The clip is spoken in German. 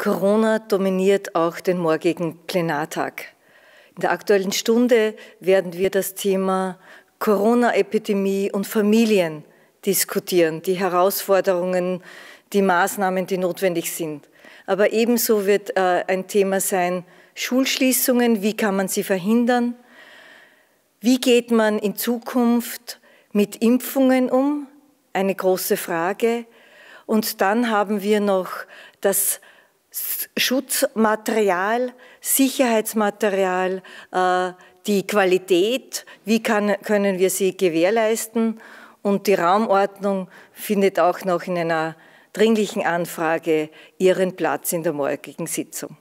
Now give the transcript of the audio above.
Corona dominiert auch den morgigen Plenartag. In der aktuellen Stunde werden wir das Thema Corona-Epidemie und Familien diskutieren, die Herausforderungen, die Maßnahmen, die notwendig sind. Aber ebenso wird äh, ein Thema sein Schulschließungen, wie kann man sie verhindern, wie geht man in Zukunft mit Impfungen um, eine große Frage. Und dann haben wir noch das Schutzmaterial, Sicherheitsmaterial, äh, die Qualität, wie kann, können wir sie gewährleisten. Und die Raumordnung findet auch noch in einer dringlichen Anfrage ihren Platz in der morgigen Sitzung.